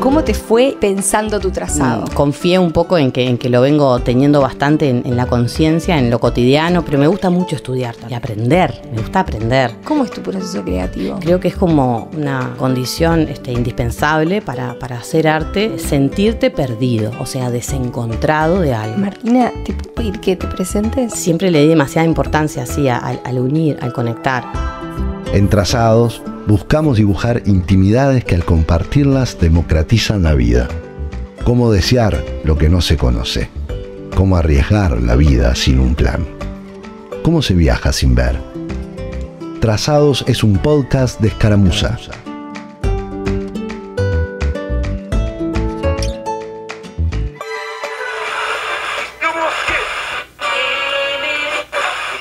¿Cómo te fue pensando tu trazado? Mm, confié un poco en que, en que lo vengo teniendo bastante en, la conciencia, en lo cotidiano, pero me gusta mucho estudiar y aprender, me gusta aprender. ¿Cómo es tu proceso creativo? Creo que es como una condición este, indispensable para, hacer arte, sentirte perdido, o sea, desencontrado de algo. Martina, ¿te puedo que te presentes? Siempre le di demasiada importancia así al unir, al conectar. En trazados buscamos dibujar intimidades que al compartirlas democratizan la vida. Cómo desear lo que no se conoce. Cómo arriesgar la vida sin un plan. Cómo se viaja sin ver. Trazados es un podcast de escaramuza.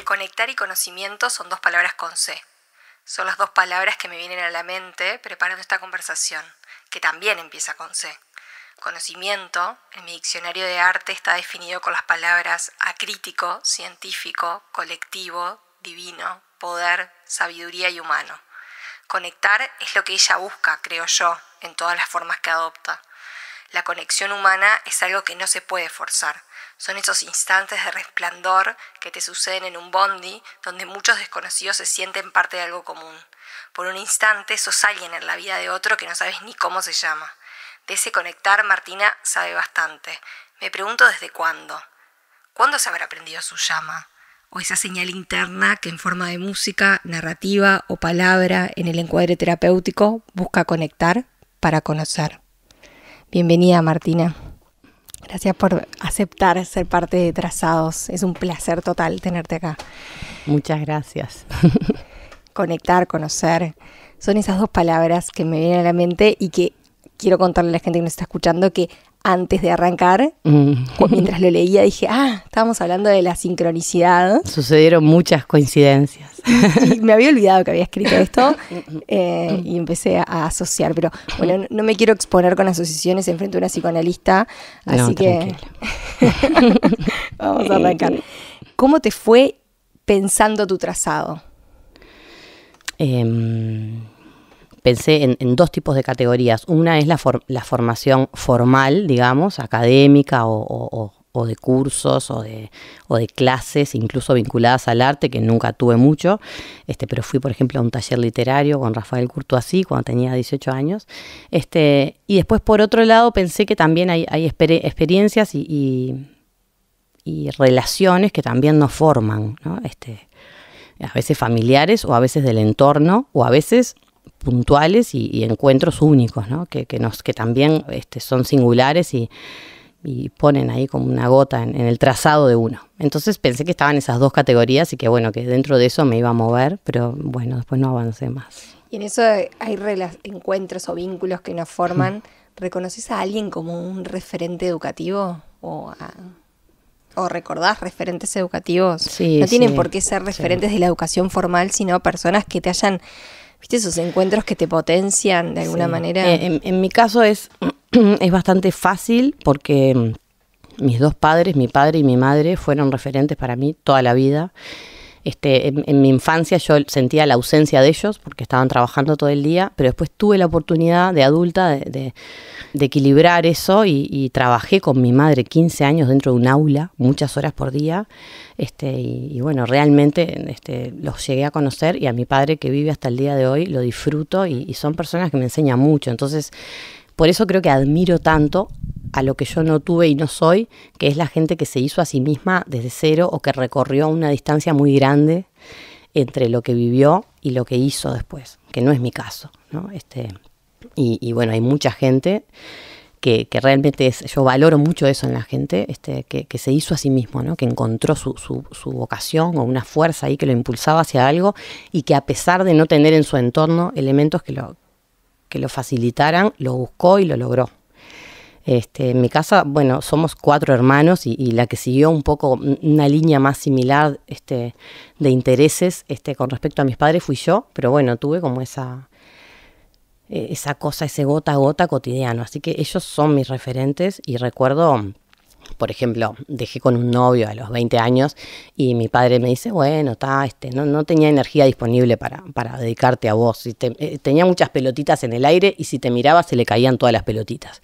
Conectar y conocimiento son dos palabras con C. Son las dos palabras que me vienen a la mente preparando esta conversación, que también empieza con C. Conocimiento, en mi diccionario de arte está definido con las palabras acrítico, científico, colectivo, divino, poder, sabiduría y humano. Conectar es lo que ella busca, creo yo, en todas las formas que adopta. La conexión humana es algo que no se puede forzar son esos instantes de resplandor que te suceden en un bondi donde muchos desconocidos se sienten parte de algo común. Por un instante sos alguien en la vida de otro que no sabes ni cómo se llama. De ese conectar Martina sabe bastante. Me pregunto desde cuándo. ¿Cuándo se habrá aprendido su llama? o esa señal interna que en forma de música, narrativa o palabra en el encuadre terapéutico busca conectar para conocer. Bienvenida Martina. Gracias por aceptar ser parte de Trazados. Es un placer total tenerte acá. Muchas gracias. Conectar, conocer. Son esas dos palabras que me vienen a la mente y que quiero contarle a la gente que nos está escuchando que antes de arrancar, mm. mientras lo leía, dije, ah, estábamos hablando de la sincronicidad. Sucedieron muchas coincidencias. me había olvidado que había escrito esto eh, y empecé a, asociar, pero bueno, no me quiero exponer con asociaciones en frente de una psicoanalista, así que vamos a arrancar. ¿Cómo te fue pensando tu trazado? Eh pensé en, dos tipos de categorías. Una es la, formación formal, digamos, académica o, de cursos o de, clases, incluso vinculadas al arte, que nunca tuve mucho. Este, pero fui, por ejemplo, a un taller literario con Rafael así, cuando tenía 18 años. Este, y después, por otro lado, pensé que también hay, experiencias y, y, relaciones que también nos forman, ¿no? Este, a veces familiares o a veces del entorno o a veces puntuales y, encuentros únicos, ¿no? que, nos, que también este, son singulares y, ponen ahí como una gota en, el trazado de uno. Entonces pensé que estaban esas dos categorías y que bueno, que dentro de eso me iba a mover, pero bueno, después no avancé más. Y en eso hay encuentros o vínculos que nos forman. ¿Reconoces a alguien como un referente educativo? ¿O, recordás referentes educativos? no tienen por qué ser referentes de la educación formal, sino personas que te hayan ¿Viste esos encuentros que te potencian de alguna manera? Eh, en, mi caso es, es bastante fácil porque mm, mis dos padres, mi padre y mi madre, fueron referentes para mí toda la vida. Este, en, mi infancia yo sentía la ausencia de ellos porque estaban trabajando todo el día, pero después tuve la oportunidad de adulta de, equilibrar eso y, trabajé con mi madre 15 años dentro de un aula, muchas horas por día, este, y, bueno, realmente este, los llegué a conocer y a mi padre que vive hasta el día de hoy lo disfruto y son personas que me enseñan mucho. Entonces, por eso creo que admiro tanto a lo que yo no tuve y no soy, que es la gente que se hizo a sí misma desde cero o que recorrió una distancia muy grande entre lo que vivió y lo que hizo después, que no es mi caso. ¿no? Este, y, bueno, hay mucha gente que, realmente es, yo valoro mucho eso en la gente, este, que, se hizo a sí mismo, ¿no? que encontró su, su, su, vocación o una fuerza ahí que lo impulsaba hacia algo y que a pesar de no tener en su entorno elementos que lo, que lo facilitaran, lo buscó y lo logró. Este, en mi casa, bueno, somos cuatro hermanos y, la que siguió un poco una línea más similar este, de intereses este, con respecto a mis padres fui yo, pero bueno, tuve como esa, e, esa cosa, ese gota a gota cotidiano. Así que ellos son mis referentes y recuerdo por ejemplo, dejé con un novio a los 20 años y mi padre me dice, bueno, este, no, no tenía energía disponible para, para dedicarte a vos. Eh, tenía muchas pelotitas en el aire y si te miraba se le caían todas las pelotitas.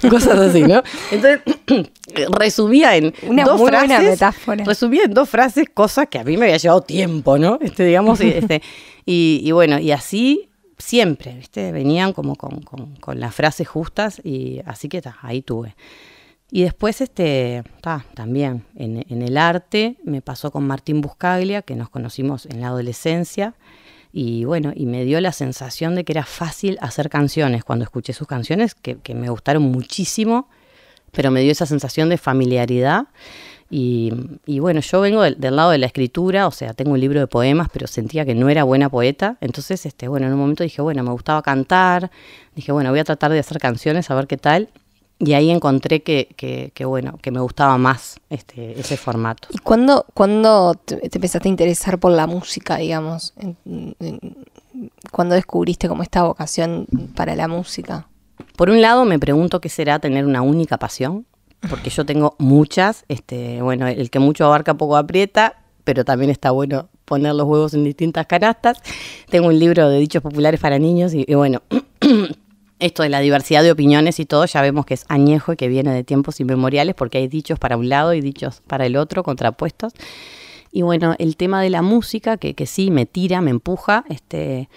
Cosas así, ¿no? Entonces, resumía en dos frases. cosas que a mí me había llevado tiempo, ¿no? Este, digamos, este, y, bueno, y así siempre, ¿viste? Venían como con, las frases justas y así que ahí tuve. Y después, este, también en, el arte, me pasó con Martín Buscaglia, que nos conocimos en la adolescencia, y bueno, y me dio la sensación de que era fácil hacer canciones cuando escuché sus canciones, que, me gustaron muchísimo, pero me dio esa sensación de familiaridad. Y, bueno, yo vengo del, lado de la escritura, o sea, tengo un libro de poemas, pero sentía que no era buena poeta. Entonces, este, bueno, en un momento dije, bueno, me gustaba cantar, dije, bueno, voy a tratar de hacer canciones, a ver qué tal y ahí encontré que, bueno, que me gustaba más este, ese formato. ¿Y cuándo, te, empezaste a interesar por la música, digamos? ¿Cuándo descubriste como esta vocación para la música? Por un lado me pregunto qué será tener una única pasión, porque yo tengo muchas, este, bueno, el que mucho abarca poco aprieta, pero también está bueno poner los huevos en distintas canastas. Tengo un libro de dichos populares para niños y bueno, esto de la diversidad de opiniones y todo, ya vemos que es añejo y que viene de tiempos inmemoriales porque hay dichos para un lado y dichos para el otro, contrapuestos. Y bueno, el tema de la música, que, sí me tira, me empuja, este,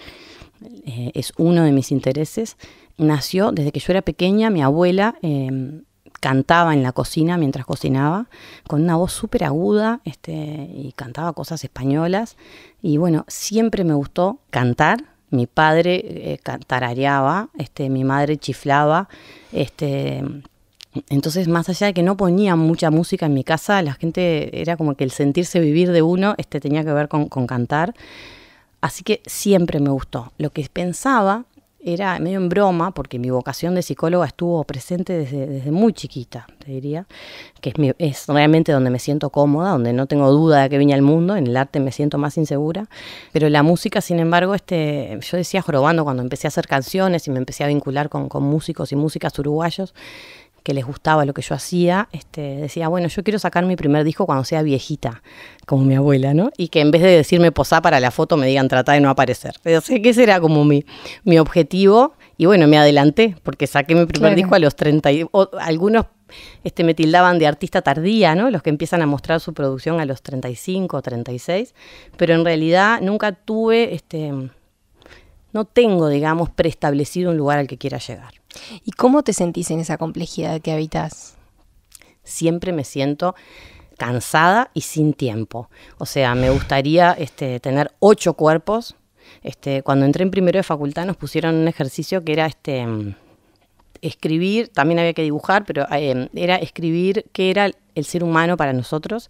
eh, es uno de mis intereses, nació desde que yo era pequeña, mi abuela... Em, cantaba en la cocina mientras cocinaba, con una voz súper aguda, este, y cantaba cosas españolas. Y bueno, siempre me gustó cantar, mi padre eh, tarareaba, este, mi madre chiflaba, este, entonces, más allá de que no ponía mucha música en mi casa, la gente era como que el sentirse vivir de uno este, tenía que ver con cantar. Así que siempre me gustó. Lo que pensaba era medio en broma, porque mi vocación de psicóloga estuvo presente desde, desde muy chiquita, te diría, que es, realmente donde me siento cómoda, donde no tengo duda de que vine al mundo, en el arte me siento más insegura, pero la música, sin embargo, este, yo decía jorobando cuando empecé a hacer canciones y me empecé a vincular con, con músicos y músicas uruguayos, que les gustaba lo que yo hacía, este, decía, bueno, yo quiero sacar mi primer disco cuando sea viejita, como mi abuela, ¿no? Y que en vez de decirme posá para la foto, me digan trata de no aparecer. O sea, que ese era como mi, objetivo. Y bueno, me adelanté, porque saqué mi primer disco a los 30. Y, algunos este, me tildaban de artista tardía, ¿no? Los que empiezan a mostrar su producción a los 35 o 36. Pero en realidad nunca tuve este no tengo, digamos, preestablecido un lugar al que quiera llegar. ¿Y cómo te sentís en esa complejidad que habitas? Siempre me siento cansada y sin tiempo. O sea, me gustaría este, tener ocho cuerpos. Este, cuando entré en primero de facultad nos pusieron un ejercicio que era este escribir, también había que dibujar, pero eh, era escribir qué era el ser humano para nosotros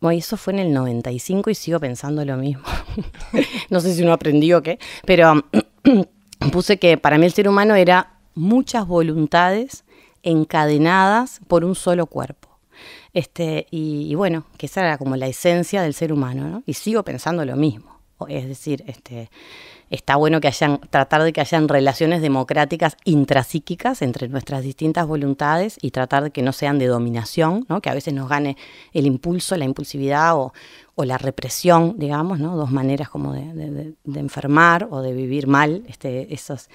bueno, eso fue en el 95 y sigo pensando lo mismo. no sé si uno aprendió o qué, pero puse que para mí el ser humano era muchas voluntades encadenadas por un solo cuerpo. Este, y, bueno, que esa era como la esencia del ser humano, ¿no? Y sigo pensando lo mismo. Es decir, este, está bueno que hayan, tratar de que hayan relaciones democráticas intrapsíquicas entre nuestras distintas voluntades y tratar de que no sean de dominación, que a veces nos gane el impulso, la impulsividad o, la represión, digamos, dos maneras como de, enfermar o de vivir mal este, esas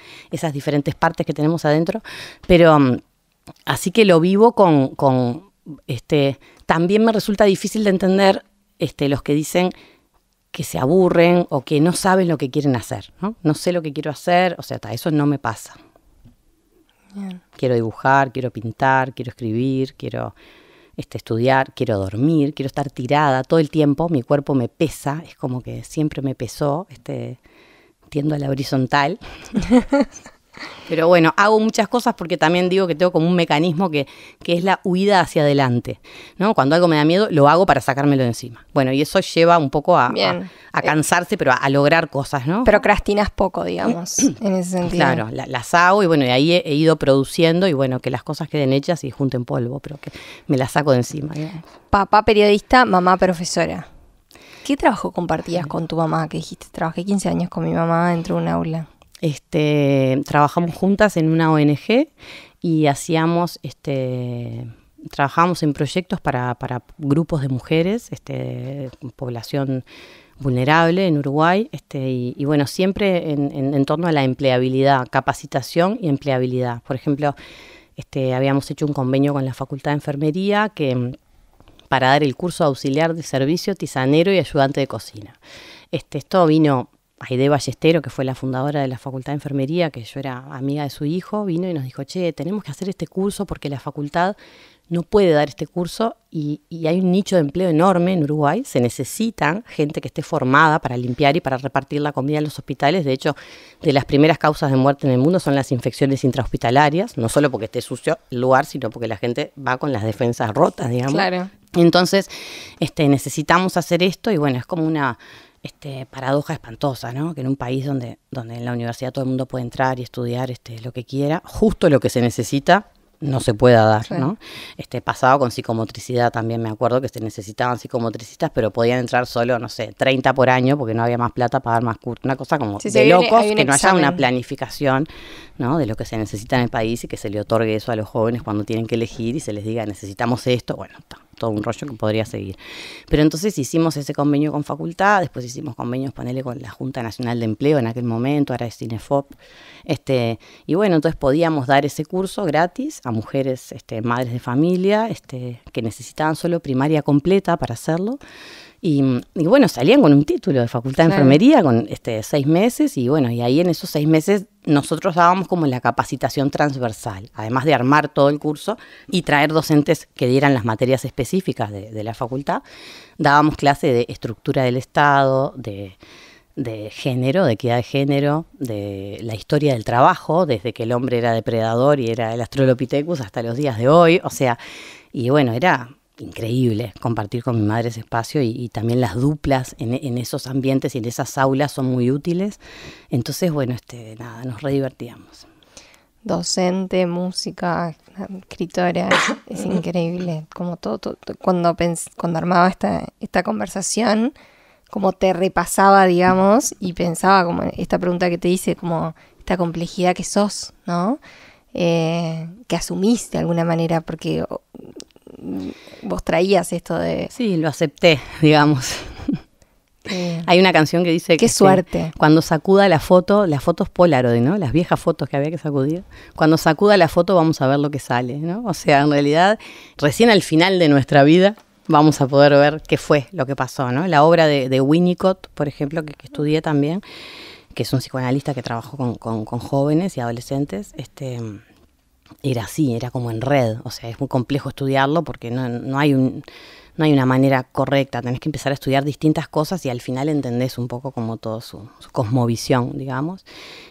diferentes partes que tenemos adentro. Pero mm, así que lo vivo con, este, también me resulta difícil de entender este, los que dicen que se aburren o que no saben lo que quieren hacer. No, no sé lo que quiero hacer, o sea, eso no me pasa. Quiero dibujar, quiero pintar, quiero escribir, quiero este, estudiar, quiero dormir, quiero estar tirada todo el tiempo, mi cuerpo me pesa, es como que siempre me pesó, este, tiendo a la horizontal. Pero bueno, hago muchas cosas porque también digo que tengo como un mecanismo que, que es la huida hacia adelante. ¿no? Cuando algo me da miedo, lo hago para sacármelo de encima. Bueno, y eso lleva un poco a, cansarse, pero a, lograr cosas, ¿no? Procrastinas poco, digamos, en ese sentido. Claro, las hago y bueno, y ahí he, ido produciendo y bueno, que las cosas queden hechas y junten polvo, pero que me las saco de encima. Papá periodista, mamá profesora. ¿Qué trabajo compartías con tu mamá? Que dijiste, trabajé 15 años con mi mamá dentro de un aula este, trabajamos juntas en una ONG y hacíamos, este, trabajábamos en proyectos para, grupos de mujeres, este, población vulnerable en Uruguay, este, y, bueno, siempre en, torno a la empleabilidad, capacitación y empleabilidad. Por ejemplo, este, habíamos hecho un convenio con la Facultad de Enfermería que para dar el curso auxiliar de servicio, tisanero y ayudante de cocina. Este, esto vino Aide Ballestero, que fue la fundadora de la Facultad de Enfermería, que yo era amiga de su hijo, vino y nos dijo, che, tenemos que hacer este curso porque la facultad no puede dar este curso y, hay un nicho de empleo enorme en Uruguay, se necesita gente que esté formada para limpiar y para repartir la comida en los hospitales, de hecho, de las primeras causas de muerte en el mundo son las infecciones intrahospitalarias, no solo porque esté sucio el lugar, sino porque la gente va con las defensas rotas, digamos. Claro. Entonces, este, necesitamos hacer esto y bueno, es como una este, paradoja espantosa, ¿no? Que en un país donde, donde en la universidad todo el mundo puede entrar y estudiar este, lo que quiera, justo lo que se necesita no se pueda dar, ¿no? Este pasado con psicomotricidad también me acuerdo que se necesitaban psicomotricistas, pero podían entrar solo, no sé, 30 por año porque no había más plata para dar más cursos, una cosa como de locos, que no haya una planificación, ¿no? de lo que se necesita en el país y que se le otorgue eso a los jóvenes cuando tienen que elegir y se les diga, "Necesitamos esto", bueno, está todo un rollo que podría seguir. Pero entonces hicimos ese convenio con facultad, después hicimos convenios, paneles con la Junta Nacional de Empleo en aquel momento, ahora es Cinefop. Este, y bueno, entonces podíamos dar ese curso gratis a mujeres, este, madres de familia, este, que necesitaban solo primaria completa para hacerlo. Y, bueno, salían con un título de facultad de enfermería con este, seis meses y bueno, y ahí en esos seis meses nosotros dábamos como la capacitación transversal, además de armar todo el curso y traer docentes que dieran las materias específicas de, la facultad, dábamos clase de estructura del Estado, de, género, de equidad de género, de la historia del trabajo, desde que el hombre era depredador y era el Astrolopithecus hasta los días de hoy, o sea, y bueno, era increíble compartir con mi madre ese espacio y, también las duplas en, esos ambientes y en esas aulas son muy útiles. Entonces, bueno, este, nada, nos redivertíamos. Docente, música, escritora, es increíble. Como todo, cuando, cuando armaba esta, esta conversación, como te repasaba, digamos, y pensaba como esta pregunta que te hice, como esta complejidad que sos, ¿no? Eh, que asumís de alguna manera, porque vos traías esto de... Sí, lo acepté, digamos. Eh, Hay una canción que dice Qué suerte. cuando sacuda la foto, las fotos Polaroid, ¿no? Las viejas fotos que había que sacudir. Cuando sacuda la foto vamos a ver lo que sale, ¿no? O sea, en realidad, recién al final de nuestra vida vamos a poder ver qué fue lo que pasó, ¿no? La obra de, Winnicott, por ejemplo, que, estudié también, que es un psicoanalista que trabajó con, con jóvenes y adolescentes, este era así, era como en red. O sea, es muy complejo estudiarlo porque no, no, hay, un, no hay una manera correcta. Tenés que empezar a estudiar distintas cosas y al final entendés un poco como todo su, cosmovisión, digamos.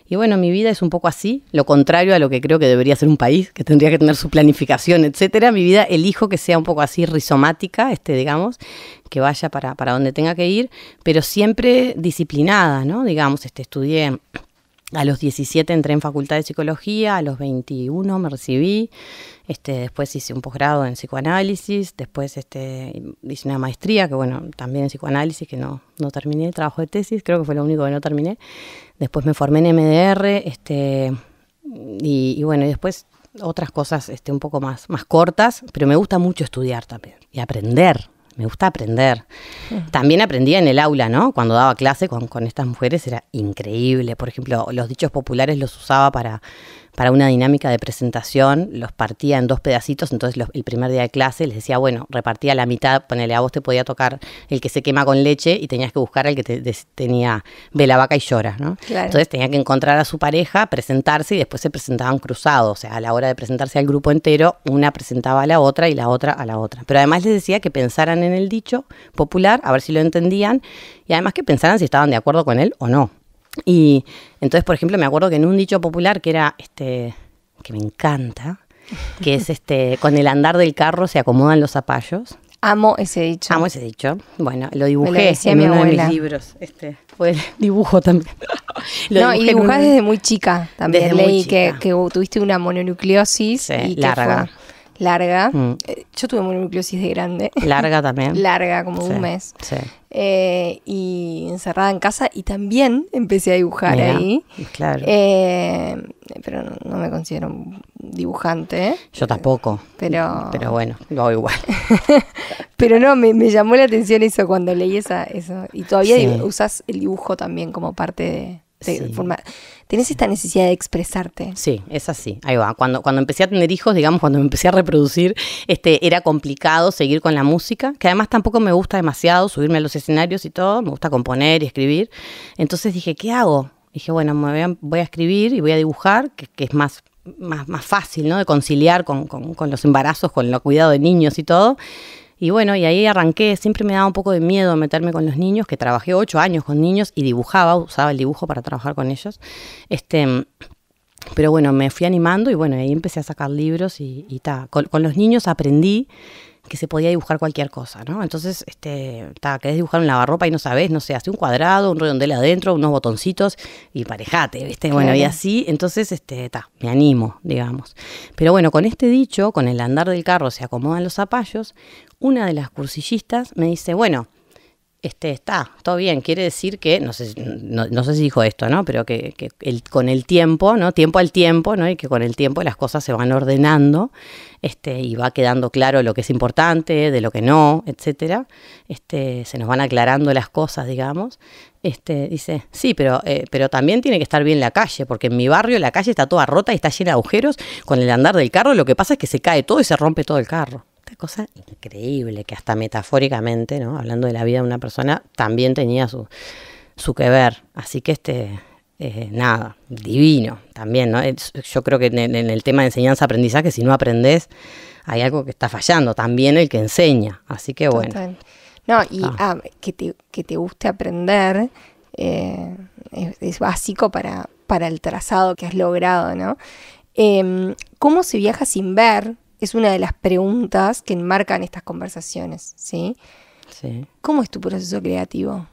Y bueno, mi vida es un poco así, lo contrario a lo que creo que debería ser un país, que tendría que tener su planificación, etcétera. Mi vida elijo que sea un poco así rizomática, este, digamos, que vaya para, para donde tenga que ir, pero siempre disciplinada, ¿no? Digamos, este, estudié a los 17 entré en Facultad de Psicología, a los 21 me recibí, este, después hice un posgrado en psicoanálisis, después este, hice una maestría, que bueno, también en psicoanálisis, que no, no terminé, trabajo de tesis, creo que fue lo único que no terminé. Después me formé en MDR, este, y, bueno, después otras cosas este, un poco más, más cortas, pero me gusta mucho estudiar también y aprender me gusta aprender. También aprendía en el aula, ¿no? Cuando daba clase con, con estas mujeres era increíble. Por ejemplo, los dichos populares los usaba para para una dinámica de presentación, los partía en dos pedacitos, entonces el primer día de clase les decía, bueno, repartía la mitad, ponele a vos te podía tocar el que se quema con leche y tenías que buscar al que te, tenía ve vaca y llora, ¿no? Entonces tenía que encontrar a su pareja, presentarse y después se presentaban cruzados, o sea, a la hora de presentarse al grupo entero, una presentaba a la otra y la otra a la otra. Pero además les decía que pensaran en el dicho popular, a ver si lo entendían, y además que pensaran si estaban de acuerdo con él o no. Y entonces, por ejemplo, me acuerdo que en un dicho popular que era, este, que me encanta, que es este, con el andar del carro se acomodan los zapallos. Amo ese dicho. Amo ese dicho. Bueno, lo dibujé en uno de mis libros. Este, fue el dibujo también. no, y dibujás desde muy chica también. Desde Leí Que, tuviste una mononucleosis larga larga. Mm. Eh, yo tuve mononucleosis de grande. Larga también. larga, como un mes. Sí. Eh, y encerrada en casa y también empecé a dibujar ahí. Claro. Eh, pero no, me considero dibujante. Yo tampoco. Pero, pero bueno, lo hago igual. pero no, me, llamó la atención eso cuando leí esa, eso. Y todavía usas el dibujo también como parte de de forma... tienes esta necesidad de expresarte. Sí, es así. Ahí va. Cuando, cuando empecé a tener hijos, digamos, cuando me empecé a reproducir, este, era complicado seguir con la música, que además tampoco me gusta demasiado subirme a los escenarios y todo. Me gusta componer y escribir. Entonces dije, ¿qué hago? Dije, bueno, me voy a, escribir y voy a dibujar, que, es más más, fácil, ¿no? De conciliar con, con, los embarazos, con el cuidado de niños y todo. Y bueno, y ahí arranqué, siempre me daba un poco de miedo meterme con los niños, que trabajé ocho años con niños y dibujaba, usaba el dibujo para trabajar con ellos. Este, pero bueno, me fui animando y bueno, ahí empecé a sacar libros y, y con los niños aprendí que se podía dibujar cualquier cosa, ¿no? Entonces, este, ta, querés dibujar un lavarropa y no sabes, no sé, hace un cuadrado, un redondel adentro, unos botoncitos y parejate, ¿viste? Bueno, y así, entonces, este, ta, me animo, digamos. Pero bueno, con este dicho, con el andar del carro se acomodan los zapallos, una de las cursillistas me dice, bueno, este, está, todo bien. Quiere decir que, no sé, no, sé si dijo esto, ¿no? Pero que, con el tiempo, ¿no? Tiempo al tiempo, ¿no? Y que con el tiempo las cosas se van ordenando este, y va quedando claro lo que es importante, de lo que no, etcétera. Este, se nos van aclarando las cosas, digamos. Este, dice, sí, pero, eh, pero también tiene que estar bien la calle, porque en mi barrio la calle está toda rota y está llena de agujeros. Con el andar del carro lo que pasa es que se cae todo y se rompe todo el carro cosa increíble, que hasta metafóricamente, ¿no? hablando de la vida de una persona, también tenía su, su que ver. Así que este, eh, nada, divino también, ¿no? Yo creo que en, el tema de enseñanza-aprendizaje, si no aprendes, hay algo que está fallando, también el que enseña. Así que bueno. No, y ah. Ah, que, te, que te guste aprender eh, es, básico para, para el trazado que has logrado, ¿no? Em, ¿Cómo se viaja sin ver? es una de las preguntas que enmarcan estas conversaciones, ¿sí? Sí. cómo es tu proceso creativo?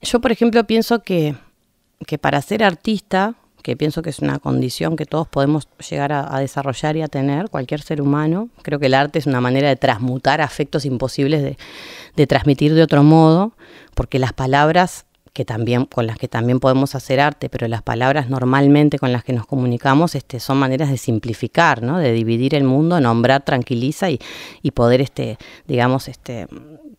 Yo, por ejemplo, pienso que, para ser artista, que pienso que es una condición que todos podemos llegar a, desarrollar y a tener, cualquier ser humano. Creo que el arte es una manera de transmutar afectos imposibles, de, de transmitir de otro modo, porque las palabras que también, con las que también podemos hacer arte, pero las palabras normalmente con las que nos comunicamos este, son maneras de simplificar, ¿no? de dividir el mundo, nombrar tranquiliza y, y poder, este, digamos, este,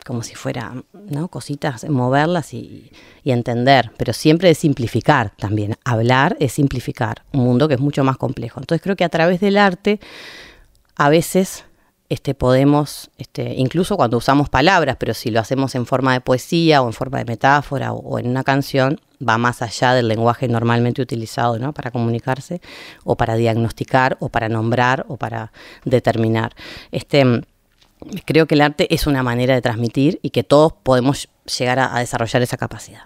como si fuera ¿no? cositas, moverlas y, y entender, pero siempre de simplificar también. Hablar es simplificar un mundo que es mucho más complejo. Entonces creo que a través del arte a veces este, podemos, este, incluso cuando usamos palabras, pero si lo hacemos en forma de poesía o en forma de metáfora o, en una canción, va más allá del lenguaje normalmente utilizado para comunicarse o para diagnosticar o para nombrar o para determinar. Este, creo que el arte es una manera de transmitir y que todos podemos llegar a, desarrollar esa capacidad.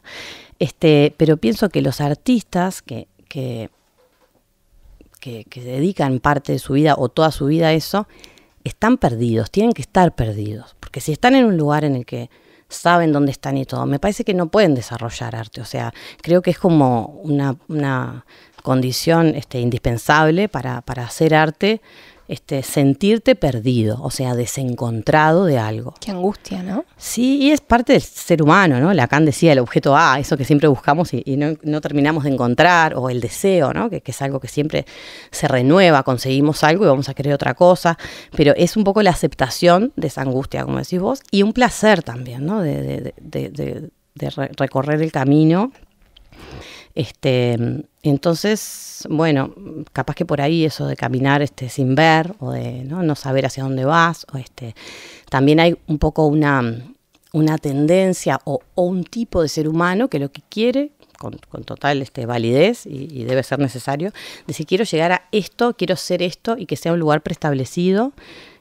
Este, pero pienso que los artistas que, que, que, que dedican parte de su vida o toda su vida a eso, están perdidos, tienen que estar perdidos, porque si están en un lugar en el que saben dónde están y todo, me parece que no pueden desarrollar arte, o sea, creo que es como una, condición este, indispensable para, para hacer arte, este, sentirte perdido, o sea, desencontrado de algo. Qué angustia, ¿no? Sí, y es parte del ser humano, ¿no? Lacan decía el objeto A, eso que siempre buscamos y, no, terminamos de encontrar, o el deseo, ¿no? Que, es algo que siempre se renueva, conseguimos algo y vamos a querer otra cosa, pero es un poco la aceptación de esa angustia, como decís vos, y un placer también, ¿no? de, de recorrer el camino este, entonces, bueno, capaz que por ahí eso de caminar este, sin ver o de ¿no? saber hacia dónde vas, o este, también hay un poco una, una tendencia o, un tipo de ser humano que lo que quiere con, total este, validez y, debe ser necesario, de si quiero llegar a esto, quiero ser esto y que sea un lugar preestablecido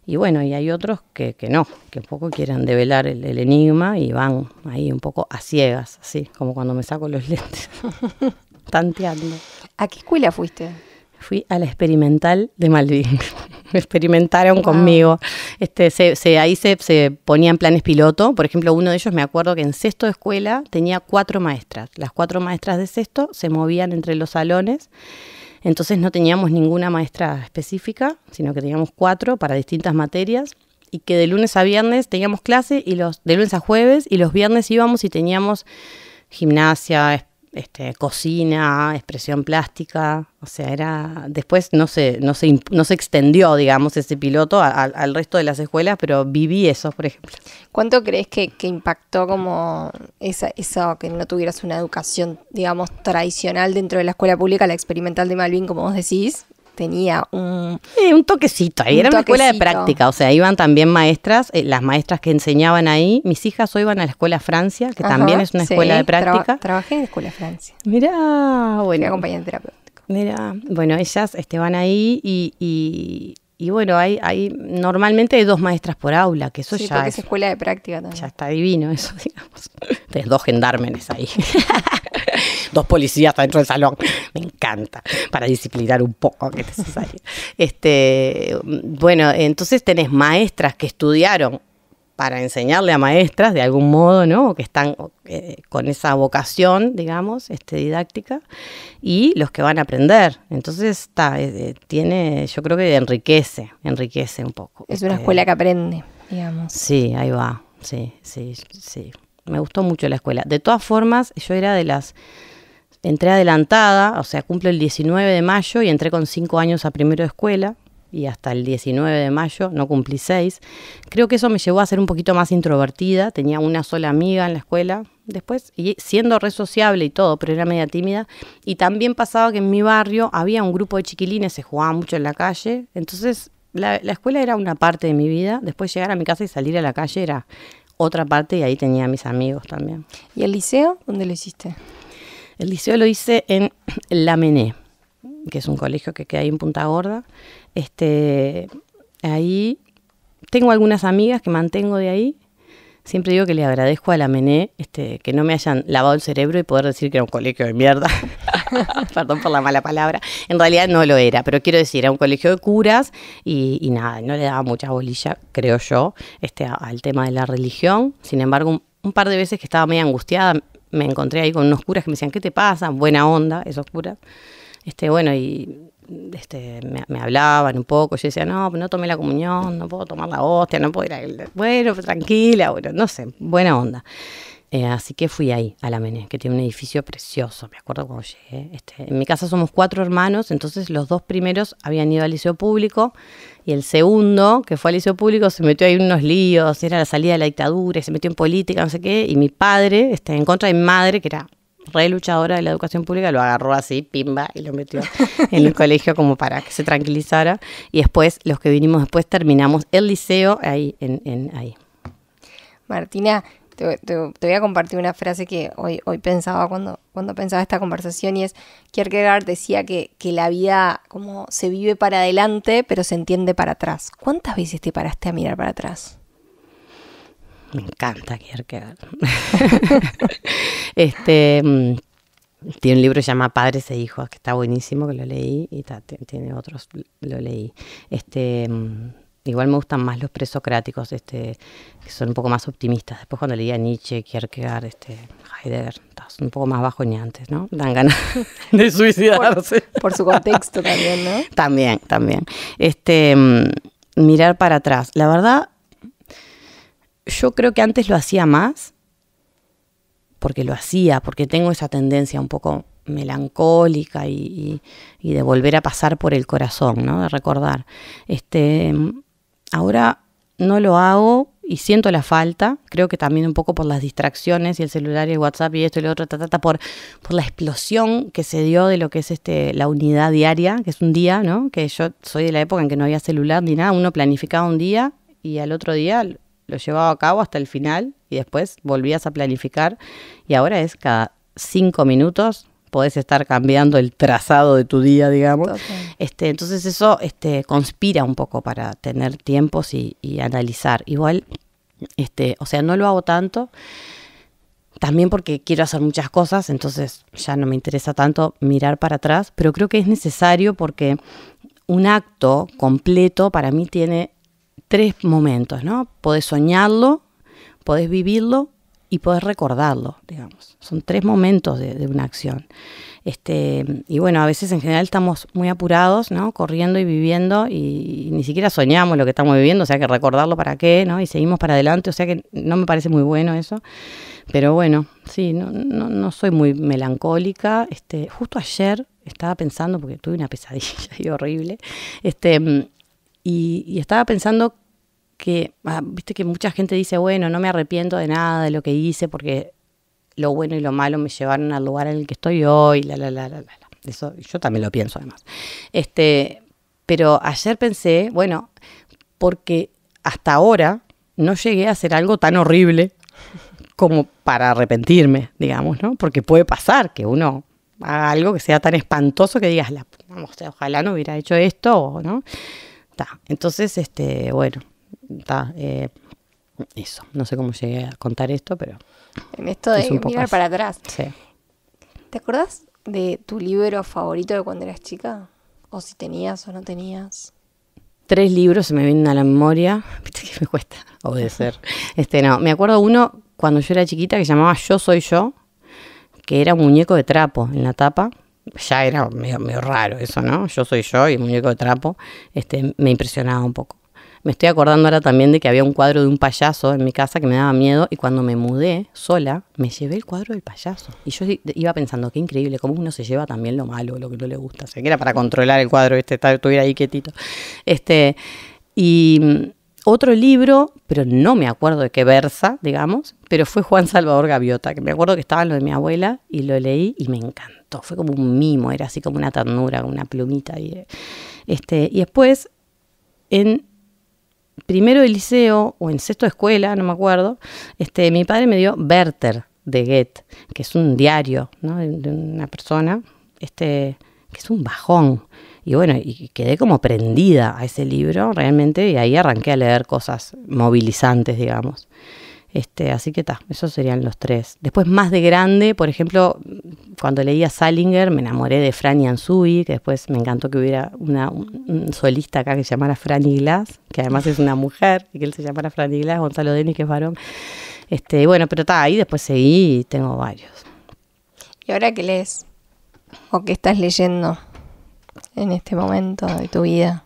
y bueno, y hay otros que, que no, que un poco quieren develar el, enigma y van ahí un poco a ciegas, así como cuando me saco los lentes, tanteando. ¿A qué escuela fuiste? Fui a la experimental de Malvin. Experimentaron conmigo. Este, se, ahí se, se ponían planes piloto. Por ejemplo, uno de ellos me acuerdo que en sexto de escuela tenía cuatro maestras. Las cuatro maestras de sexto se movían entre los salones entonces no teníamos ninguna maestra específica, sino que teníamos cuatro para distintas materias y que de lunes a viernes teníamos clase y los de lunes a jueves y los viernes íbamos y teníamos gimnasia, este, cocina, expresión plástica, o sea, era después no se, no se, no se extendió, digamos, ese piloto al resto de las escuelas, pero viví eso, por ejemplo. ¿Cuánto crees que, que impactó como esa, eso, que no tuvieras una educación, digamos, tradicional dentro de la escuela pública, la experimental de Malvin, como vos decís, tenía un... un toquecito, ahí era una escuela de práctica, o sea, iban también maestras, eh, las maestras que enseñaban ahí, mis hijas hoy van a la Escuela Francia, que también es una escuela de práctica. trabajé en la Escuela Francia. mira bueno. acompañante terapéutico. mira bueno, ellas este, van ahí y, y bueno, hay, hay normalmente hay dos maestras por aula, que eso ya es, escuela de práctica también. Ya está divino eso, digamos. Tres dos gendarmes ahí. dos policías adentro del salón. Me encanta, para disciplinar un poco, que necesario. este, bueno, entonces tenés maestras que estudiaron para enseñarle a maestras de algún modo, ¿no? que están eh, con esa vocación, digamos, este, didáctica, y los que van a aprender. Entonces, está, eh, eh, tiene, yo creo que enriquece, enriquece un poco. Es una este, escuela que aprende, digamos. Sí, ahí va, sí, sí, sí. Me gustó mucho la escuela. De todas formas, yo era de las Entré adelantada, o sea, cumplo el 19 de mayo y entré con 5 años a primero de escuela y hasta el 19 de mayo, no cumplí 6. Creo que eso me llevó a ser un poquito más introvertida, tenía una sola amiga en la escuela después, y siendo resociable y todo, pero era media tímida. Y también pasaba que en mi barrio había un grupo de chiquilines, se jugaban mucho en la calle, entonces la, la escuela era una parte de mi vida, después llegar a mi casa y salir a la calle era otra parte y ahí tenía a mis amigos también. ¿Y el liceo? ¿Dónde lo hiciste? El liceo lo hice en La Mené, que es un colegio que queda ahí en Punta Gorda. Este, ahí tengo algunas amigas que mantengo de ahí. Siempre digo que le agradezco a la Mené este, que no me hayan lavado el cerebro y poder decir que era un colegio de mierda. Perdón por la mala palabra. En realidad no lo era, pero quiero decir, era un colegio de curas y, nada, no le daba mucha bolilla, creo yo, este, al tema de la religión. Sin embargo, un, par de veces que estaba medio angustiada, me encontré ahí con unos curas que me decían, ¿qué te pasa? Buena onda, es curas. Este, bueno, y este, me, hablaban un poco, yo decía, no, pues no tomé la comunión, no puedo tomar la hostia, no puedo ir a... Bueno, pues tranquila, bueno, no sé, buena onda. Eh, así que fui ahí, a la Mene, que tiene un edificio precioso. Me acuerdo cuando llegué. Este, en mi casa somos cuatro hermanos, entonces los dos primeros habían ido al liceo público y el segundo, que fue al liceo público, se metió ahí en unos líos. Era la salida de la dictadura, se metió en política, no sé qué. Y mi padre, este, en contra de mi madre, que era re luchadora de la educación pública, lo agarró así, pimba, y lo metió en el colegio como para que se tranquilizara. Y después, los que vinimos después, terminamos el liceo ahí. en, ahí. Martina, te, voy a compartir una frase que hoy, hoy pensaba cuando, cuando pensaba esta conversación y es, Kierkegaard decía que, la vida como se vive para adelante pero se entiende para atrás. ¿Cuántas veces te paraste a mirar para atrás? Me encanta Kierkegaard. este, mm, tiene un libro que se llama Padres e Hijos, que está buenísimo, que lo leí, y tiene otros, lo leí. Este, mm, Igual me gustan más los presocráticos, este, que son un poco más optimistas. Después cuando leía Nietzsche, Kierkegaard, este, Heidegger, estás un poco más bajo ni antes ¿no? Dan ganas de suicidarse. Por, su contexto también, ¿no? también, también. Este, mm, mirar para atrás. La verdad, yo creo que antes lo hacía más, porque lo hacía, porque tengo esa tendencia un poco melancólica y, y, y de volver a pasar por el corazón, ¿no? De recordar. Este mm, Ahora no lo hago y siento la falta, creo que también un poco por las distracciones y el celular y el WhatsApp y esto y lo otro, ta, por, por la explosión que se dio de lo que es este, la unidad diaria, que es un día, ¿no? Que yo soy de la época en que no había celular ni nada, uno planificaba un día y al otro día lo llevaba a cabo hasta el final y después volvías a planificar y ahora es cada cinco minutos podés estar cambiando el trazado de tu día, digamos. Este, entonces eso este, conspira un poco para tener tiempos y, analizar. Igual, este, o sea, no lo hago tanto también porque quiero hacer muchas cosas, entonces ya no me interesa tanto mirar para atrás, pero creo que es necesario porque un acto completo para mí tiene tres momentos, ¿no? Podés soñarlo, podés vivirlo y poder recordarlo, digamos. Son tres momentos de, una acción. Este, y bueno, a veces en general estamos muy apurados, ¿no? Corriendo y viviendo y, ni siquiera soñamos lo que estamos viviendo, o sea que recordarlo para qué, ¿no? Y seguimos para adelante, o sea que no me parece muy bueno eso. Pero bueno, sí, no, no, no soy muy melancólica. Este, justo ayer estaba pensando, porque tuve una pesadilla horrible, este, y, y estaba pensando que, ah, viste que mucha gente dice, bueno, no me arrepiento de nada de lo que hice porque lo bueno y lo malo me llevaron al lugar en el que estoy hoy, la, la, la, la, la. Eso yo también lo pienso además. Este, pero ayer pensé, bueno, porque hasta ahora no llegué a hacer algo tan horrible como para arrepentirme, digamos, ¿no? Porque puede pasar que uno haga algo que sea tan espantoso que digas, la, ojalá no hubiera hecho esto, ¿no? entonces, este, bueno, eh, eso, no sé cómo llegué a contar esto, pero... esto de es un mirar poco para atrás. Sí. ¿Te acuerdas de tu libro favorito de cuando eras chica? ¿O si tenías o no tenías? Tres libros se me vienen a la memoria. Viste que me cuesta obedecer. este, no, me acuerdo uno cuando yo era chiquita que se llamaba Yo Soy Yo, que era un muñeco de trapo en la tapa. Ya era medio, raro eso, ¿no? Yo soy yo y muñeco de trapo. Este, me impresionaba un poco. Me estoy acordando ahora también de que había un cuadro de un payaso en mi casa que me daba miedo y cuando me mudé sola, me llevé el cuadro del payaso. Y yo iba pensando, qué increíble, cómo uno se lleva también lo malo, lo que no le gusta. O sea, que era para controlar el cuadro, este, estuviera ahí quietito. Este, y mm, otro libro, pero no me acuerdo de qué versa, digamos, pero fue Juan Salvador Gaviota, que me acuerdo que estaba en lo de mi abuela y lo leí y me encantó. Fue como un mimo, era así como una ternura, una plumita. Y, eh. este, y después, en primero el liceo o en sexto de escuela, no me acuerdo, este, mi padre me dio Werther de Goethe, que es un diario ¿no? de, una persona, este, que es un bajón. Y bueno, y quedé como prendida a ese libro realmente y ahí arranqué a leer cosas movilizantes, digamos. Este, así que está, esos serían los tres. Después, más de grande, por ejemplo, cuando leía Salinger, me enamoré de Franny Ansui, que después me encantó que hubiera una, un solista acá que se llamara Franny Glass, que además es una mujer, y que él se llamara Franny Glass, Gonzalo Denis, que es varón. Este, bueno, pero está ahí, después seguí y tengo varios. ¿Y ahora qué lees? ¿O qué estás leyendo en este momento de tu vida?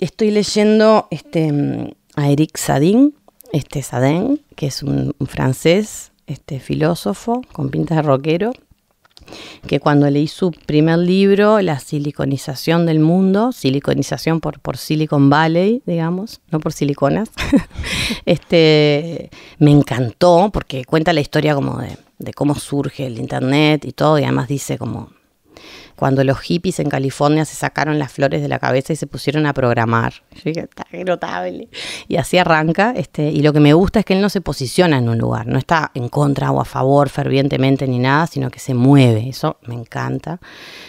Estoy leyendo este, a Eric Sadin, este Sadén, que es un, francés, este filósofo con pinta de rockero, que cuando leí su primer libro, La siliconización del mundo, siliconización por, por Silicon Valley, digamos, no por siliconas, este, me encantó porque cuenta la historia como de, de cómo surge el Internet y todo, y además dice como cuando los hippies en California se sacaron las flores de la cabeza y se pusieron a programar. Yo dije, está notable. Y así arranca. Este, y lo que me gusta es que él no se posiciona en un lugar, no está en contra o a favor fervientemente ni nada, sino que se mueve. Eso me encanta.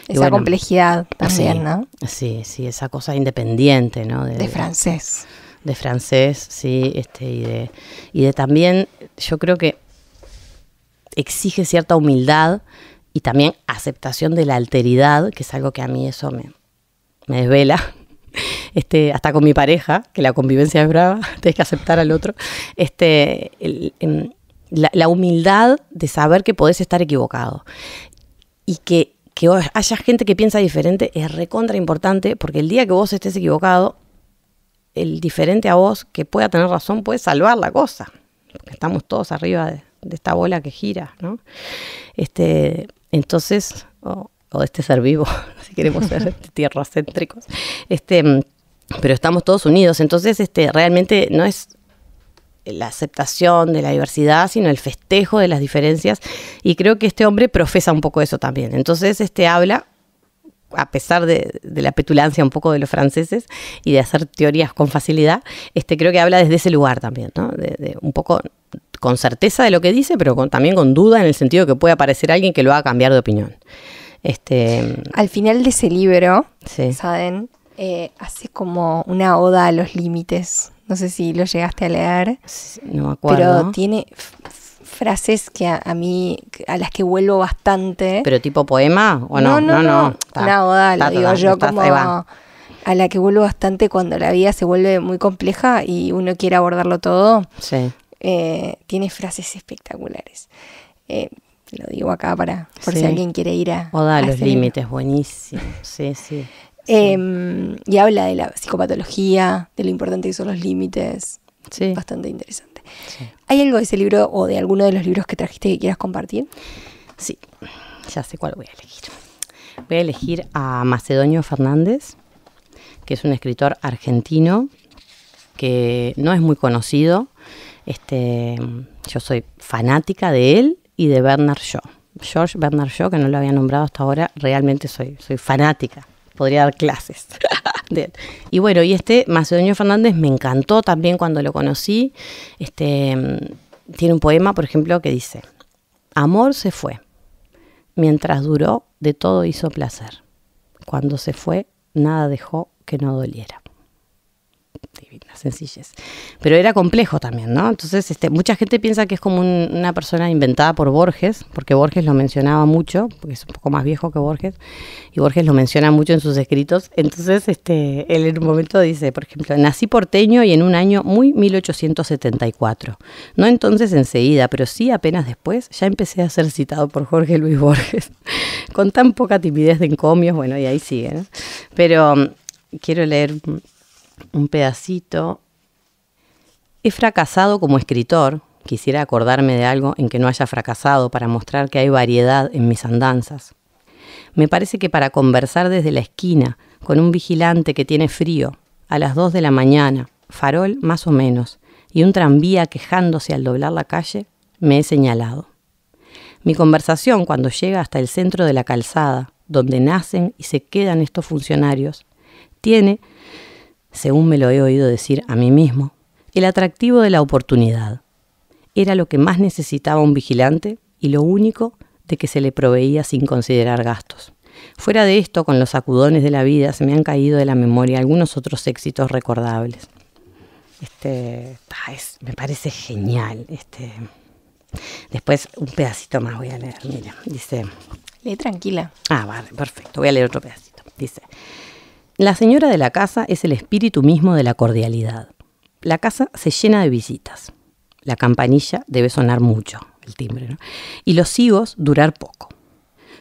Esa complejidad también, ¿no? Sí, sí, esa cosa independiente, ¿no? De, francés. De, francés, sí, este, y de, y de también, yo creo que exige cierta humildad y también aceptación de la alteridad, que es algo que a mí eso me, me desvela. Este, hasta con mi pareja, que la convivencia es brava, tienes que aceptar al otro. Este, em, la, humildad de saber que podés estar equivocado. Y que, haya gente que piensa diferente es recontra importante, porque el día que vos estés equivocado, el diferente a vos que pueda tener razón puede salvar la cosa. Porque estamos todos arriba de, de esta bola que gira, ¿no? Este, entonces, o, este ser vivo, si queremos ser tierra céntricos, este, mm, pero estamos todos unidos. Entonces, este, realmente no es la aceptación de la diversidad, sino el festejo de las diferencias. Y creo que este hombre profesa un poco eso también. Entonces, este habla a pesar de, la petulancia un poco de los franceses y de hacer teorías con facilidad, este, creo que habla desde ese lugar también, ¿no? De, un poco con certeza de lo que dice, pero también con duda en el sentido que puede aparecer alguien que lo haga cambiar de opinión. Este, Al final de ese libro, Saden ¿saben? Eh, hace como una oda a los límites. No sé si lo llegaste a leer. No me acuerdo. Pero tiene frases que a, mí, a las que vuelvo bastante. ¿Pero tipo poema o no? No, no, no. No, no. digo yo como a la que vuelvo bastante cuando la vida se vuelve muy compleja y uno quiere abordarlo todo. Sí. Eh, tiene frases espectaculares. Eh, lo digo acá para por si alguien quiere ir a. O los límites, buenísimo. Sí, sí. Em, y habla de la psicopatología, de lo importante que son los límites. Sí. Bastante interesante. ¿Hay algo de ese libro o de alguno de los libros que trajiste que quieras compartir? Sí, ya sé cuál voy a elegir. Voy a elegir a Macedonio Fernández, que es un escritor argentino que no es muy conocido. Este, yo soy fanática de él y de Bernard Shaw. George Bernard Shaw, que no lo había nombrado hasta ahora, realmente soy, soy fanática. Podría dar clases. Y bueno, y este Macedonio Fernández me encantó también cuando lo conocí. Este, mm, tiene un poema, por ejemplo, que dice, Amor se fue. Mientras duró, de todo hizo placer. Cuando se fue, nada dejó que no doliera divina, sencillez. Pero era complejo también, ¿no? Entonces, este, mucha gente piensa que es como una persona inventada por Borges, porque Borges lo mencionaba mucho, porque es un poco más viejo que Borges, y Borges lo menciona mucho en sus escritos. Entonces, este, él en un momento dice, por ejemplo, nací porteño y en un año muy 1874. No entonces enseguida, pero sí apenas después, ya empecé a ser citado por Jorge Luis Borges, con tan poca timidez de encomios, bueno, y ahí sigue, ¿no? Pero mm, quiero leer un pedacito. He fracasado como escritor. Quisiera acordarme de algo en que no haya fracasado para mostrar que hay variedad en mis andanzas. Me parece que para conversar desde la esquina con un vigilante que tiene frío, a las dos de la mañana, farol más o menos, y un tranvía quejándose al doblar la calle, me he señalado. Mi conversación cuando llega hasta el centro de la calzada, donde nacen y se quedan estos funcionarios, tiene según me lo he oído decir a mí mismo, el atractivo de la oportunidad. Era lo que más necesitaba un vigilante y lo único de que se le proveía sin considerar gastos. Fuera de esto, con los sacudones de la vida, se me han caído de la memoria algunos otros éxitos recordables. Este, me parece genial. Este, después un pedacito más voy a leer. Mira, dice. Lee tranquila. Ah, vale, perfecto. Voy a leer otro pedacito. Dice. La señora de la casa es el espíritu mismo de la cordialidad. La casa se llena de visitas. La campanilla debe sonar mucho, el timbre, y los higos durar poco.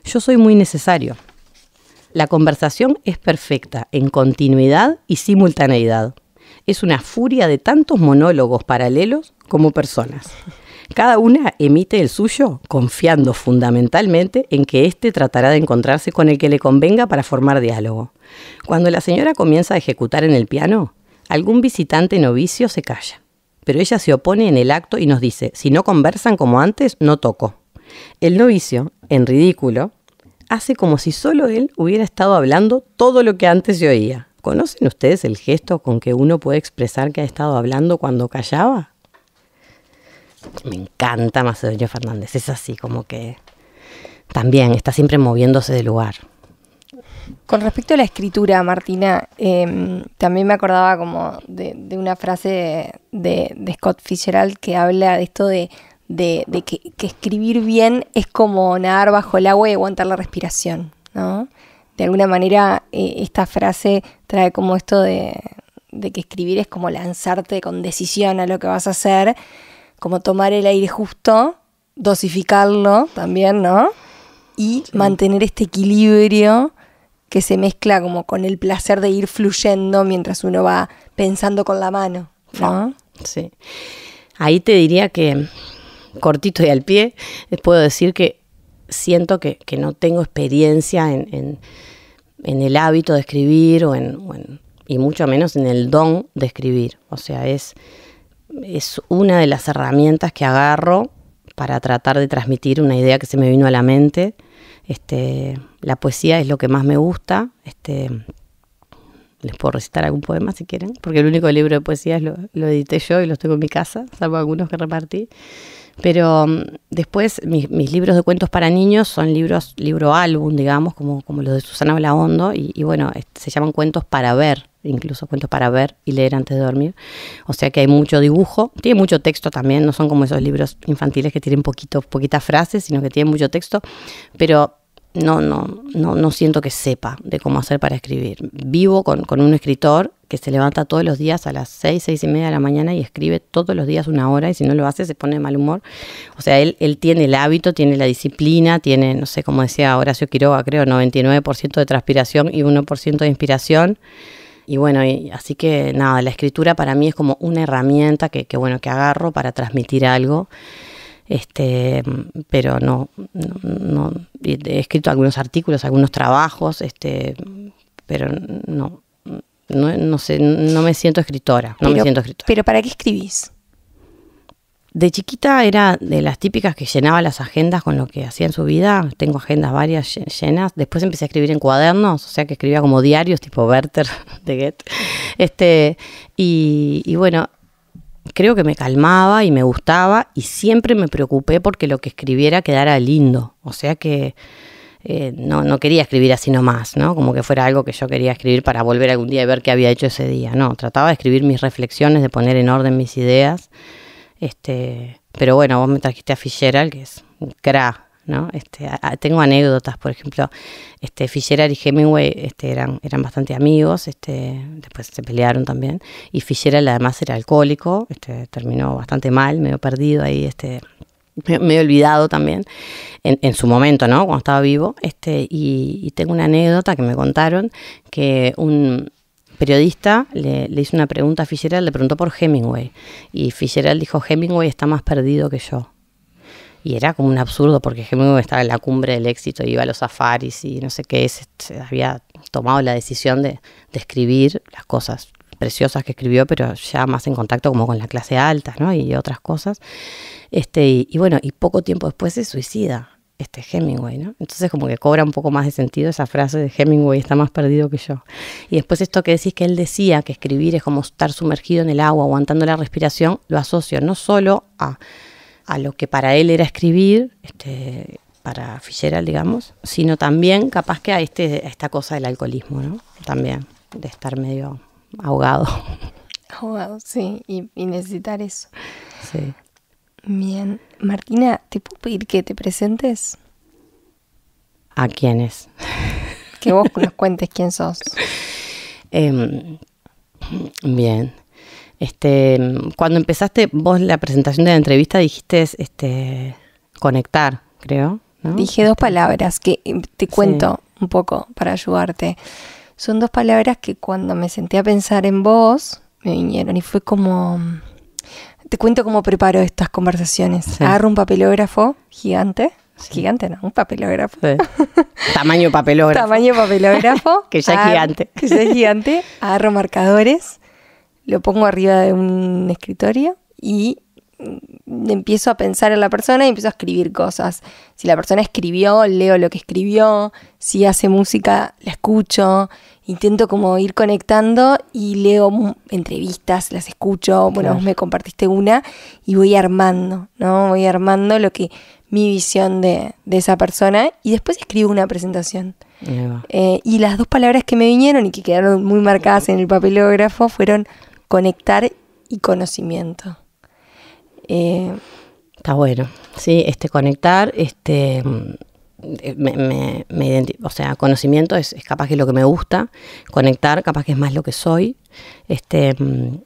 Yo soy muy necesario. La conversación es perfecta, en continuidad y simultaneidad. Es una furia de tantos monólogos paralelos como personas. Cada una emite el suyo confiando fundamentalmente en que éste tratará de encontrarse con el que le convenga para formar diálogo. Cuando la señora comienza a ejecutar en el piano, algún visitante novicio se calla, pero ella se opone en el acto y nos dice, si no conversan como antes, no toco. El novicio, en ridículo, hace como si solo él hubiera estado hablando todo lo que antes se oía. ¿Conocen ustedes el gesto con que uno puede expresar que ha estado hablando cuando callaba? Me encanta Macedonio Fernández, es así como que también está siempre moviéndose de lugar. Con respecto a la escritura, Martina, em, también me acordaba como de, una frase de, Scott Fitzgerald que habla de esto de, que, escribir bien es como nadar bajo el agua y aguantar la respiración, ¿no? De alguna manera eh, esta frase trae como esto de, que escribir es como lanzarte con decisión a lo que vas a hacer, como tomar el aire justo, dosificarlo también, ¿no? Y mantener este equilibrio que se mezcla como con el placer de ir fluyendo mientras uno va pensando con la mano. Ah, sí. Ahí te diría que, cortito y al pie, les puedo decir que siento que, no tengo experiencia en, en, el hábito de escribir o en, y mucho menos en el don de escribir. O sea, es una de las herramientas que agarro para tratar de transmitir una idea que se me vino a la mente este, la poesía es lo que más me gusta. Este, les puedo recitar algún poema si quieren, porque el único libro de poesía lo, edité yo y lo tengo en mi casa, salvo algunos que repartí. Pero mm, después mis, mis, libros de cuentos para niños son libros, libro álbum, digamos, como, como los de Susana Blahondo, y, y bueno, se llaman cuentos para ver, incluso cuentos para ver y leer antes de dormir. O sea que hay mucho dibujo, tiene mucho texto también, no son como esos libros infantiles que tienen poquito, poquitas frases, sino que tienen mucho texto, pero no, no, no, no siento que sepa de cómo hacer para escribir. Vivo con, con, un escritor que se levanta todos los días a las 6, 6 y media de la mañana y escribe todos los días una hora y si no lo hace se pone de mal humor. O sea, él, él tiene el hábito, tiene la disciplina, tiene, no sé, como decía Horacio Quiroga, creo, 99% de transpiración y 1% de inspiración. Y bueno, y, así que nada, la escritura para mí es como una herramienta que, que bueno, que agarro para transmitir algo este, pero no, no, he escrito algunos artículos, algunos trabajos, este, pero no, no, sé, no me siento escritora, no me siento escritora. Pero ¿para qué escribís? De chiquita era de las típicas que llenaba las agendas con lo que hacía en su vida. Tengo agendas varias llenas. Después empecé a escribir en cuadernos, o sea que escribía como diarios, tipo Werther de Goethe. Este, y, y bueno, creo que me calmaba y me gustaba y siempre me preocupé porque lo que escribiera quedara lindo. O sea que eh, no, no quería escribir así nomás, ¿no? Como que fuera algo que yo quería escribir para volver algún día y ver qué había hecho ese día. No, trataba de escribir mis reflexiones, de poner en orden mis ideas. Este, pero bueno, vos me trajiste a Fischeral, que es un cra este, tengo anécdotas, por ejemplo, este, y Hemingway este, eran, eran bastante amigos, este, después se pelearon también, y Fitzgerald además era alcohólico, este, terminó bastante mal, medio perdido ahí, este, medio olvidado también, en, su momento, ¿no? Cuando estaba vivo, este, y, tengo una anécdota que me contaron que un, periodista le, le, hizo una pregunta a Fitzgerald, le preguntó por Hemingway. Y Fitzgerald dijo, Hemingway está más perdido que yo. Y era como un absurdo porque Hemingway estaba en la cumbre del éxito, iba a los safaris y no sé qué, se, había tomado la decisión de, escribir las cosas preciosas que escribió, pero ya más en contacto como con la clase alta, ¿no? Y otras cosas. Este, y, bueno, y poco tiempo después se suicida este Hemingway, ¿no? Entonces como que cobra un poco más de sentido esa frase de Hemingway está más perdido que yo. Y después esto que decís que él decía que escribir es como estar sumergido en el agua, aguantando la respiración, lo asocio no solo a a lo que para él era escribir, este, para Fischeral, digamos, sino también capaz que a, este, a esta cosa del alcoholismo, ¿no? También, de estar medio ahogado. Ahogado, sí, y, necesitar eso. Sí. Bien. Martina, ¿te puedo pedir que te presentes? ¿A quiénes? Que vos nos cuentes quién sos. Em, bien. Este, cuando empezaste vos la presentación de la entrevista dijiste este, conectar, creo. Dije dos este. palabras que te cuento un poco para ayudarte. Son dos palabras que cuando me senté a pensar en vos me vinieron y fue como... Te cuento cómo preparo estas conversaciones. Agarro un papelógrafo gigante, Gigante, ¿no? Un papelógrafo. Tamaño papelógrafo. Tamaño papelógrafo. que ya es gigante. Que ya es gigante. Agarro marcadores lo pongo arriba de un escritorio y empiezo a pensar en la persona y empiezo a escribir cosas. Si la persona escribió, leo lo que escribió, si hace música, la escucho, intento como ir conectando y leo entrevistas, las escucho, bueno, vos me compartiste una y voy armando, ¿no? Voy armando lo que mi visión de, esa persona y después escribo una presentación. Eh, y las dos palabras que me vinieron y que quedaron muy marcadas en el papelógrafo fueron conectar y conocimiento. Eh, Está bueno, sí, este conectar, este mm, eh, me, o sea, conocimiento es, capaz que es lo que me gusta, conectar capaz que es más lo que soy, este mm,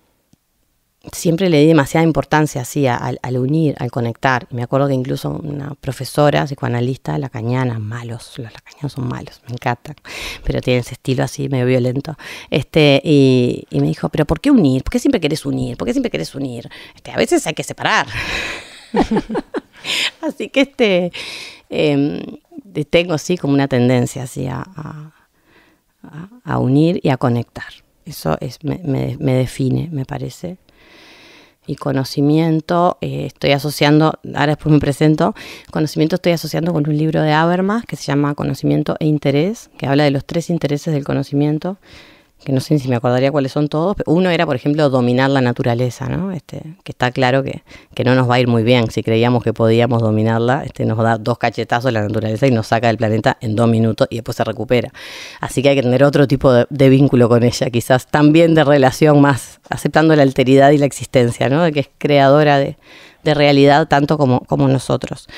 siempre le di demasiada importancia así al, unir, al conectar. me acuerdo que incluso una profesora psicoanalista, la cañana, malos, los lacañanos son malos, me encantan, pero tienen ese estilo así medio violento. Este, y, me dijo, pero ¿por qué unir? ¿Por qué siempre quieres unir? ¿Por qué siempre quieres unir? Este, a veces hay que separar. así que este em, tengo así como una tendencia así a, unir y a conectar. Eso es, me define, me parece y conocimiento eh, estoy asociando, ahora después me presento, conocimiento estoy asociando con un libro de Habermas que se llama Conocimiento e Interés, que habla de los tres intereses del conocimiento, que no sé si me acordaría cuáles son todos, uno era, por ejemplo, dominar la naturaleza, ¿no? Este, que está claro que, no nos va a ir muy bien. Si creíamos que podíamos dominarla, este, nos da dos cachetazos la naturaleza y nos saca del planeta en dos minutos y después se recupera. Así que hay que tener otro tipo de, vínculo con ella, quizás también de relación más, aceptando la alteridad y la existencia, ¿no? De que es creadora de, de realidad tanto como, como nosotros.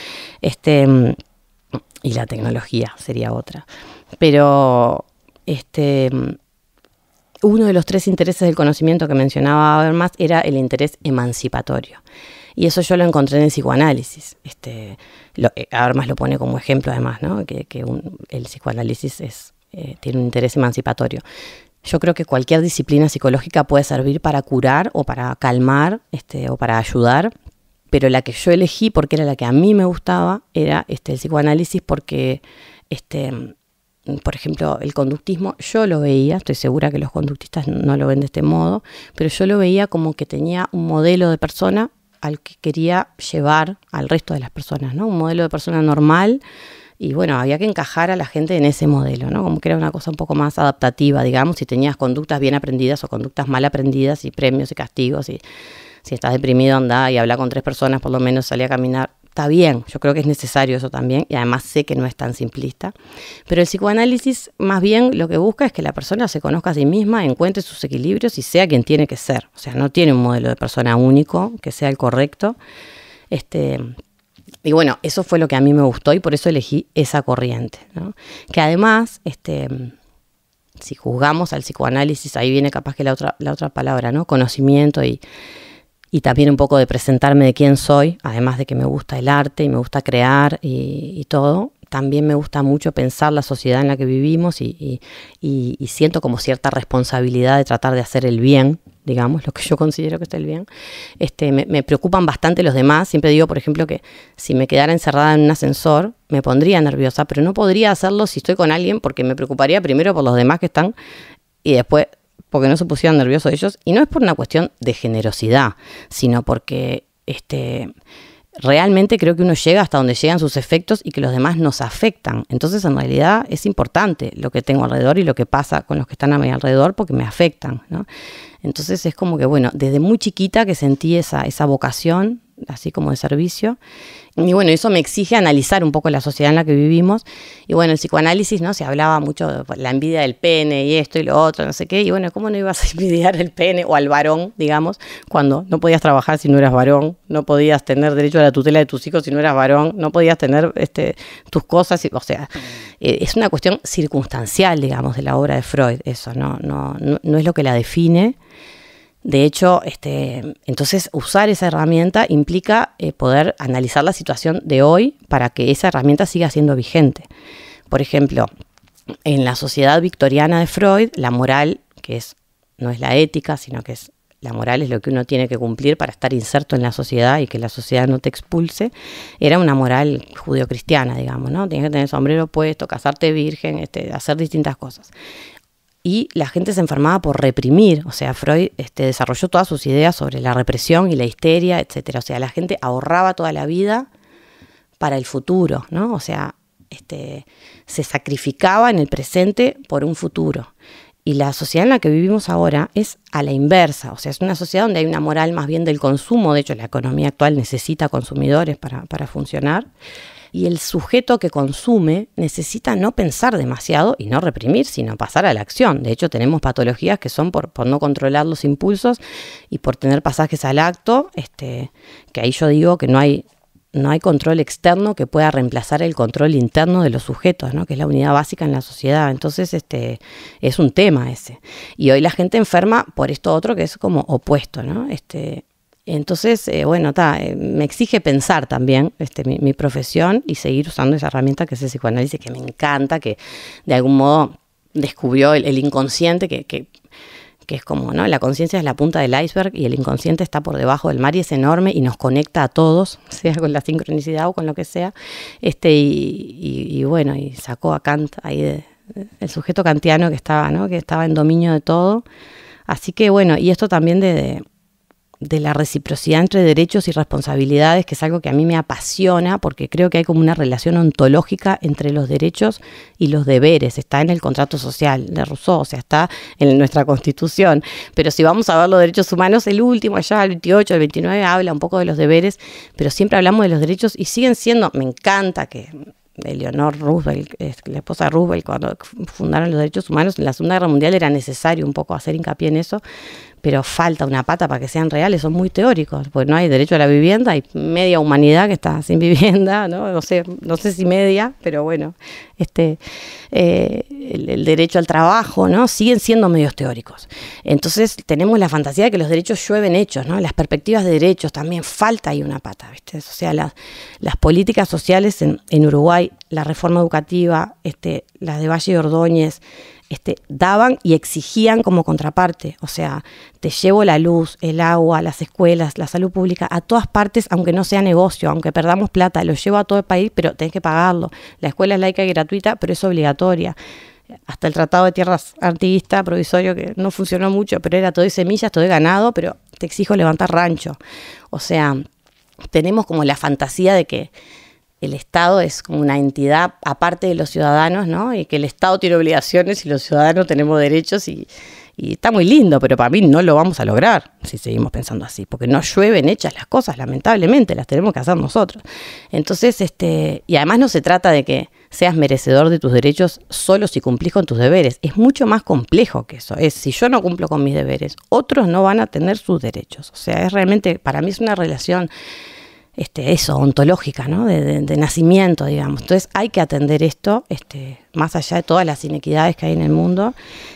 Este, y la tecnología sería otra. Pero este uno de los tres intereses del conocimiento que mencionaba Habermas era el interés emancipatorio. Y eso yo lo encontré en el psicoanálisis. Este, lo, eh, lo pone como ejemplo además, ¿no? que, el psicoanálisis eh, tiene un interés emancipatorio. Yo creo que cualquier disciplina psicológica puede servir para curar o para calmar este, o para ayudar, pero la que yo elegí porque era la que a mí me gustaba era este, el psicoanálisis porque este, por ejemplo, el conductismo, yo lo veía, estoy segura que los conductistas no lo ven de este modo, pero yo lo veía como que tenía un modelo de persona al que quería llevar al resto de las personas, ¿no? Un modelo de persona normal y bueno, había que encajar a la gente en ese modelo, ¿no? Como que era una cosa un poco más adaptativa, digamos, si tenías conductas bien aprendidas o conductas mal aprendidas y premios y castigos y si estás deprimido anda y habla con tres personas por lo menos, salí a caminar, está bien, yo creo que es necesario eso también, y además sé que no es tan simplista, pero el psicoanálisis más bien lo que busca es que la persona se conozca a sí misma, encuentre sus equilibrios y sea quien tiene que ser, o sea, no tiene un modelo de persona único que sea el correcto. Este, y bueno, eso fue lo que a mí me gustó y por eso elegí esa corriente, que además... Este, si juzgamos al psicoanálisis, ahí viene capaz que la otra, la otra palabra, ¿no? Conocimiento y y también un poco de presentarme de quién soy, además de que me gusta el arte y me gusta crear y, todo, también me gusta mucho pensar la sociedad en la que vivimos y, siento como cierta responsabilidad de tratar de hacer el bien, digamos, lo que yo considero que es el bien. Este, me, me, preocupan bastante los demás. Siempre digo, por ejemplo, que si me quedara encerrada en un ascensor, me pondría nerviosa, pero no podría hacerlo si estoy con alguien porque me preocuparía primero por los demás que están y después porque no se pusieron nerviosos ellos, y no es por una cuestión de generosidad, sino porque este, realmente creo que uno llega hasta donde llegan sus efectos y que los demás nos afectan. Entonces, en realidad es importante lo que tengo alrededor y lo que pasa con los que están a mi alrededor porque me afectan. Entonces, es como que, bueno, desde muy chiquita que sentí esa, esa vocación, así como de servicio, y bueno, eso me exige analizar un poco la sociedad en la que vivimos. Y bueno, el psicoanálisis, ¿no? Se hablaba mucho de pues, la envidia del pene y esto y lo otro, no sé qué. Y bueno, ¿cómo no ibas a envidiar el pene o al varón, digamos, cuando no podías trabajar si no eras varón, no podías tener derecho a la tutela de tus hijos si no eras varón, no podías tener este, tus cosas? o sea, eh, es una cuestión circunstancial, digamos, de la obra de Freud, eso, No, no, no es lo que la define. De hecho, este, entonces usar esa herramienta implica eh, poder analizar la situación de hoy para que esa herramienta siga siendo vigente. Por ejemplo, en la sociedad victoriana de Freud, la moral, que es, no es la ética, sino que es la moral es lo que uno tiene que cumplir para estar inserto en la sociedad y que la sociedad no te expulse, era una moral judio-cristiana, digamos, ¿no? Tienes que tener sombrero puesto, casarte virgen, este, hacer distintas cosas y la gente se enfermaba por reprimir. O sea, Freud este, desarrolló todas sus ideas sobre la represión y la histeria, etc. O sea, la gente ahorraba toda la vida para el futuro, ¿no? O sea, este, se sacrificaba en el presente por un futuro. Y la sociedad en la que vivimos ahora es a la inversa, o sea, es una sociedad donde hay una moral más bien del consumo, de hecho la economía actual necesita consumidores para funcionar, y el sujeto que consume necesita no pensar demasiado y no reprimir, sino pasar a la acción. De hecho, tenemos patologías que son por, por no controlar los impulsos y por tener pasajes al acto, este, que ahí yo digo que no hay, no hay control externo que pueda reemplazar el control interno de los sujetos, ¿no? que es la unidad básica en la sociedad. Entonces, este, es un tema ese. Y hoy la gente enferma por esto otro que es como opuesto, ¿no? Este, entonces, eh, bueno, eh, me exige pensar también este, mi, profesión y seguir usando esa herramienta que es el psicoanálisis, que me encanta, que de algún modo descubrió el, inconsciente, que, es como, ¿no? La conciencia es la punta del iceberg y el inconsciente está por debajo del mar y es enorme y nos conecta a todos, sea con la sincronicidad o con lo que sea. Este, y, bueno, y sacó a Kant ahí el sujeto kantiano que estaba, ¿no? Que estaba en dominio de todo. Así que bueno, y esto también de de la reciprocidad entre derechos y responsabilidades, que es algo que a mí me apasiona porque creo que hay como una relación ontológica entre los derechos y los deberes. Está en el contrato social de Rousseau, o sea, está en nuestra constitución. Pero si vamos a ver los derechos humanos, el último, allá el 28, el 29, habla un poco de los deberes, pero siempre hablamos de los derechos y siguen siendo, me encanta que Eleonor Roosevelt, la esposa de Roosevelt, cuando fundaron los derechos humanos en la Segunda Guerra Mundial, era necesario un poco hacer hincapié en eso, pero falta una pata para que sean reales, son muy teóricos, porque no hay derecho a la vivienda, hay media humanidad que está sin vivienda, no, no, sé, no sé si media, pero bueno, este, eh, el, derecho al trabajo, ¿no? Siguen siendo medios teóricos. Entonces tenemos la fantasía de que los derechos llueven hechos, ¿no? Las perspectivas de derechos también falta ahí una pata, ¿viste? O sea, las políticas sociales en, Uruguay, la reforma educativa, este, las de Valle y Ordóñez, este, daban y exigían como contraparte. O sea, te llevo la luz, el agua, las escuelas, la salud pública, a todas partes, aunque no sea negocio, aunque perdamos plata, lo llevo a todo el país, pero tenés que pagarlo. La escuela es laica y gratuita, pero es obligatoria hasta el Tratado de Tierras Artiguista provisorio, que no funcionó mucho, pero era todo de semillas, todo de ganado, pero te exijo levantar rancho. O sea, tenemos como la fantasía de que el Estado es como una entidad aparte de los ciudadanos, ¿no? Y que el Estado tiene obligaciones y los ciudadanos tenemos derechos y, está muy lindo, pero para mí no lo vamos a lograr si seguimos pensando así, porque no llueven hechas las cosas, lamentablemente, las tenemos que hacer nosotros. Entonces, este, y además no se trata de que seas merecedor de tus derechos solo si cumplís con tus deberes, es mucho más complejo que eso. Es si yo no cumplo con mis deberes, otros no van a tener sus derechos. O sea, es realmente para mí es una relación este, eso, ontológica, ¿no? De, nacimiento, digamos. Entonces hay que atender esto, este, más allá de todas las inequidades que hay en el mundo.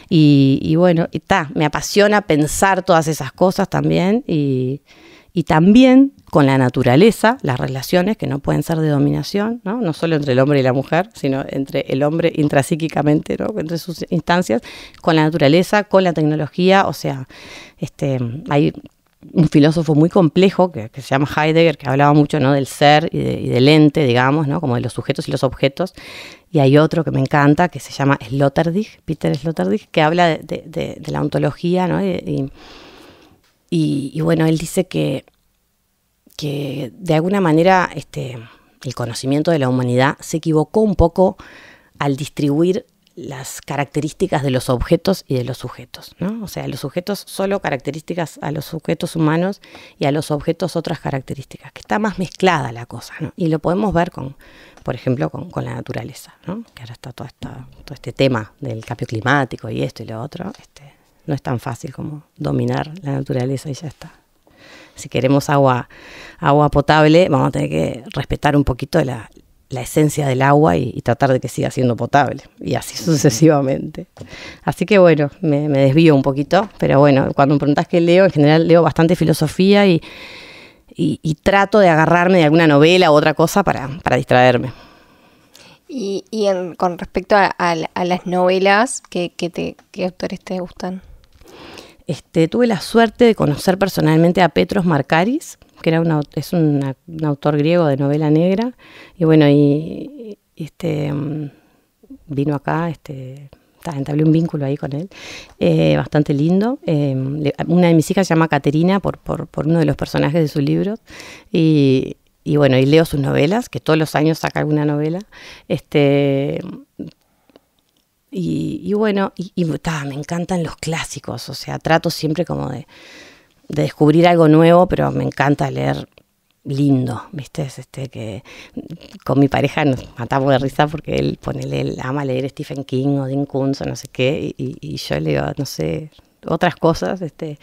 Y, y bueno, está, me apasiona pensar todas esas cosas también y, también con la naturaleza, las relaciones que no pueden ser de dominación, ¿no? No solo entre el hombre y la mujer, sino entre el hombre intrapsíquicamente, ¿no? Entre sus instancias, con la naturaleza, con la tecnología, o sea, este, hay un filósofo muy complejo que, se llama Heidegger, que hablaba mucho ¿no? del ser y, del ente, digamos, ¿no? como de los sujetos y los objetos. Y hay otro que me encanta que se llama Sloterdijk, Peter Sloterdijk, que habla de, la ontología. ¿no? Y, bueno, él dice que, que de alguna manera este, el conocimiento de la humanidad se equivocó un poco al distribuir las características de los objetos y de los sujetos, ¿no? O sea, los sujetos solo características a los sujetos humanos y a los objetos otras características, que está más mezclada la cosa, Y lo podemos ver con, por ejemplo, con, la naturaleza, ¿no? Que ahora está todo, esta, todo este tema del cambio climático y esto y lo otro, este, no es tan fácil como dominar la naturaleza y ya está. Si queremos agua, agua potable, vamos a tener que respetar un poquito la, la esencia del agua y, tratar de que siga siendo potable y así sucesivamente. Así que bueno, me, desvío un poquito, pero bueno, cuando me preguntás qué leo, en general leo bastante filosofía y, y, trato de agarrarme de alguna novela u otra cosa para, para distraerme. Y, con respecto a, las novelas, ¿qué, qué, autores te gustan? Este, tuve la suerte de conocer personalmente a Petros Marcaris, que era es un autor griego de novela negra, y bueno, y, este mm, vino acá, este entablé un vínculo ahí con él, eh, bastante lindo. Em, una de mis hijas se llama Caterina por, por, uno de los personajes de sus libros, y, bueno, y leo sus novelas, que todos los años saca alguna novela. Este, y, bueno, y, me encantan los clásicos, o sea, trato siempre como de, de descubrir algo nuevo, pero me encanta leer lindo, ¿viste? este que con mi pareja nos matamos de risa porque él, ponele, él ama leer Stephen King o Dean Kunz o no sé qué, y, yo leo, no sé, otras cosas, este,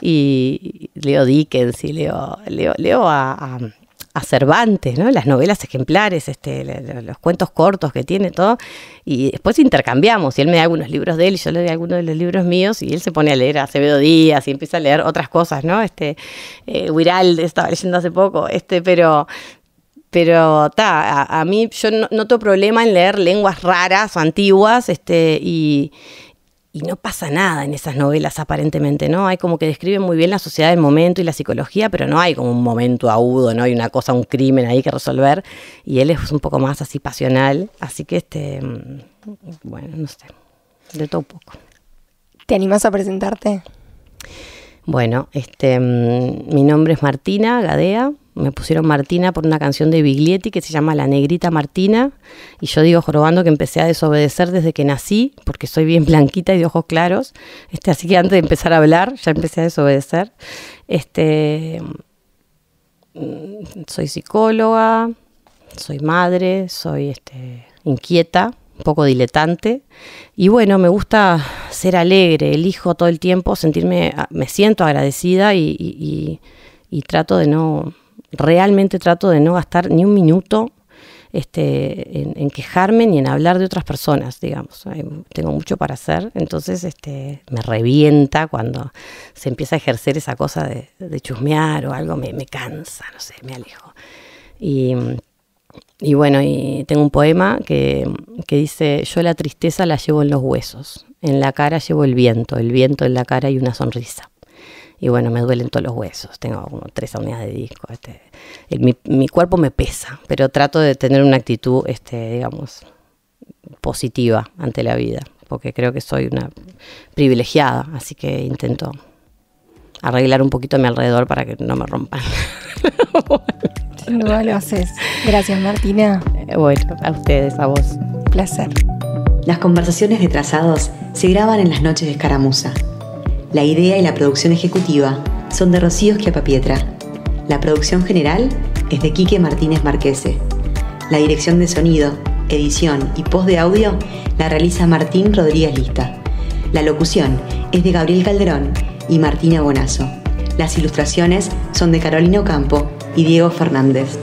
y leo Dickens y leo, leo, leo a a Cervantes, ¿no? las novelas ejemplares, este, los cuentos cortos que tiene, todo. Y después intercambiamos, y él me da algunos libros de él, y yo le doy algunos de los libros míos, y él se pone a leer a Acevedo Díaz y empieza a leer otras cosas, ¿no? Este, eh, estaba leyendo hace poco, este, pero, pero a, mí yo no, noto problema en leer lenguas raras o antiguas, este, y, y no pasa nada en esas novelas aparentemente, ¿no? Hay como que describen muy bien la sociedad del momento y la psicología, pero no hay como un momento agudo, ¿no? Hay una cosa, un crimen ahí que resolver y él es un poco más así pasional, así que este, mm, bueno, no sé, de todo un poco. ¿Te animas a presentarte? Bueno, este, mm, mi nombre es Martina Gadea, me pusieron Martina por una canción de Biglietti que se llama La Negrita Martina. Y yo digo jorobando que empecé a desobedecer desde que nací, porque soy bien blanquita y de ojos claros. Este, así que antes de empezar a hablar, ya empecé a desobedecer. Este, mm, soy psicóloga, soy madre, soy este, inquieta, un poco diletante. Y bueno, me gusta ser alegre, elijo todo el tiempo sentirme, ah, me siento agradecida y trato de no realmente trato de no gastar ni un minuto este, en, quejarme ni en hablar de otras personas, digamos. Tengo mucho para hacer, entonces este, me revienta cuando se empieza a ejercer esa cosa de, chusmear o algo, me, cansa, no sé, me alejo. Y, bueno, y tengo un poema que dice, yo la tristeza la llevo en los huesos, en la cara llevo el viento, el viento en la cara y una sonrisa y bueno, me duelen todos los huesos, tengo como tres unidades de disco, este, mi, cuerpo me pesa, pero trato de tener una actitud, este, digamos, positiva ante la vida, porque creo que soy una privilegiada, así que intento arreglar un poquito a mi alrededor para que no me rompan. Sin lo haces. Gracias Martina. Eh, bueno, a ustedes, a vos. placer. Las conversaciones de trazados se graban en las noches de escaramuza. La idea y la producción ejecutiva son de Rocío Schiapapietra. La producción general es de Quique Martínez Marquese. La dirección de sonido, edición y post de audio la realiza Martín Rodríguez Lista. La locución es de Gabriel Calderón y Martina Bonazo. Las ilustraciones son de Carolina Campo y Diego Fernández.